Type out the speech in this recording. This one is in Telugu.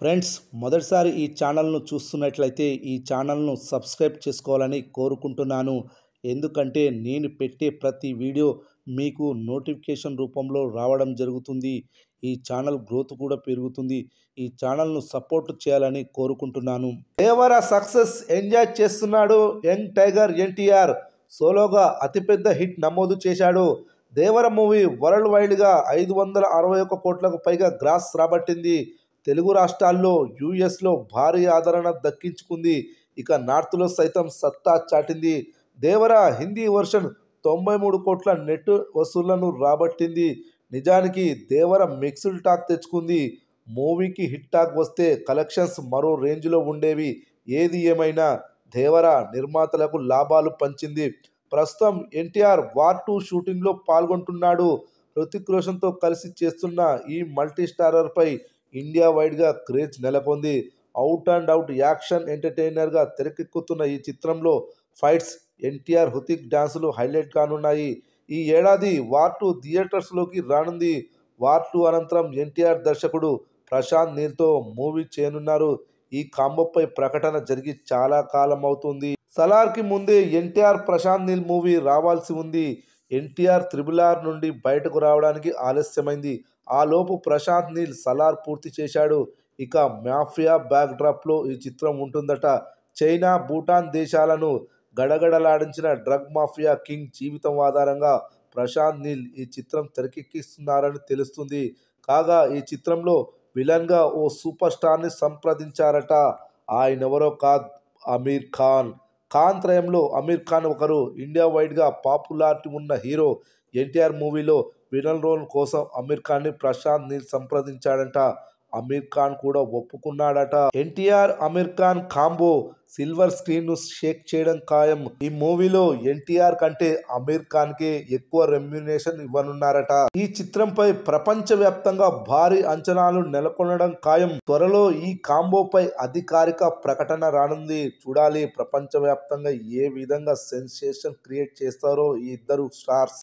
ఫ్రెండ్స్ మొదటిసారి ఈ ఛానల్ను చూస్తున్నట్లయితే ఈ ఛానల్ను సబ్స్క్రైబ్ చేసుకోవాలని కోరుకుంటున్నాను ఎందుకంటే నేను పెట్టే ప్రతి వీడియో మీకు నోటిఫికేషన్ రూపంలో రావడం జరుగుతుంది ఈ ఛానల్ గ్రోత్ కూడా పెరుగుతుంది ఈ ఛానల్ను సపోర్ట్ చేయాలని కోరుకుంటున్నాను దేవర సక్సెస్ ఎంజాయ్ చేస్తున్నాడు యంగ్ టైగర్ ఎన్టీఆర్ సోలోగా అతిపెద్ద హిట్ నమోదు చేశాడు దేవర మూవీ వరల్డ్ వైడ్గా ఐదు వందల అరవై ఒక్క కోట్లకు పైగా గ్రాస్ రాబట్టింది తెలుగు రాష్ట్రాల్లో యూఎస్లో భారీ ఆదరణ దక్కించుకుంది ఇక నార్త్లో సైతం సత్తా చాటింది దేవరా హిందీ వర్షన్ తొంభై మూడు కోట్ల నెట్ వసూళ్లను రాబట్టింది నిజానికి దేవర మిక్స్డ్ టాక్ తెచ్చుకుంది మూవీకి హిట్ టాక్ వస్తే కలెక్షన్స్ మరో రేంజ్లో ఉండేవి ఏది ఏమైనా దేవర నిర్మాతలకు లాభాలు పంచింది ప్రస్తుతం ఎన్టీఆర్ వార్ టూ షూటింగ్లో పాల్గొంటున్నాడు హృతిక్ రోషన్తో కలిసి చేస్తున్న ఈ మల్టీ స్టారర్పై ఇండియా వైడ్గా క్రేజ్ నెలకొంది అవుట్ అండ్ అవుట్ యాక్షన్ ఎంటర్టైనర్గా తెరకెక్కుతున్న ఈ చిత్రంలో ఫైట్స్ ఎన్టీఆర్ హృతిక్ డాన్సులు హైలైట్ కానున్నాయి ఈ ఏడాది వార్ టూ థియేటర్స్లోకి రానుంది వార్ టూ అనంతరం ఎన్టీఆర్ దర్శకుడు ప్రశాంత్ నీల్తో మూవీ చేయనున్నారు ఈ కాంబోపై ప్రకటన జరిగి చాలా కాలం అవుతుంది సలార్కి ముందే ఎన్టీఆర్ ప్రశాంత్ నీల్ మూవీ రావాల్సి ఉంది ఎన్టీఆర్ త్రిబుల్ ఆర్ నుండి బయటకు రావడానికి ఆలస్యమైంది ఆలోపు ప్రశాంత్ నీల్ సలార్ పూర్తి చేశాడు ఇక మాఫియా బ్యాక్డ్రాప్లో ఈ చిత్రం ఉంటుందట చైనా భూటాన్ దేశాలను గడగడలాడించిన డ్రగ్ మాఫియా కింగ్ జీవితం ఆధారంగా ప్రశాంత్ నీల్ ఈ చిత్రం తెరకెక్కిస్తున్నారని తెలుస్తుంది కాగా ఈ చిత్రంలో విలన్గా ఓ సూపర్ స్టార్ని సంప్రదించారట ఆయనెవరో కాద్ అమీర్ ఖాన్ ఖాన్ త్రయంలో అమీర్ ఖాన్ ఒకరు ఇండియా వైడ్గా పాపులారిటీ ఉన్న హీరో ఎన్టీఆర్ మూవీలో విలన్ రోల్ కోసం అమీర్ ఖాన్ని ప్రశాంత్ నీల్ సంప్రదించాడంట అమీర్ ఖాన్ కూడా ఒప్పుకున్నాడట NTR Aamir Khan combo silver screen ను షేక్ చేయడం ఖాయం ఈ మూవీలో ఎన్టీఆర్ కంటే అమీర్ ఖాన్ కి ఎక్కువ రెమ్యునేషన్ ఇవ్వనున్నారట ఈ చిత్రంపై ప్రపంచ వ్యాప్తంగా భారీ అంచనాలు నెలకొనడం ఖాయం త్వరలో ఈ కాంబోపై అధికారిక ప్రకటన రానుంది చూడాలి ప్రపంచ వ్యాప్తంగా ఏ విధంగా సెన్సేషన్ క్రియేట్ చేస్తారో ఈ ఇద్దరు స్టార్స్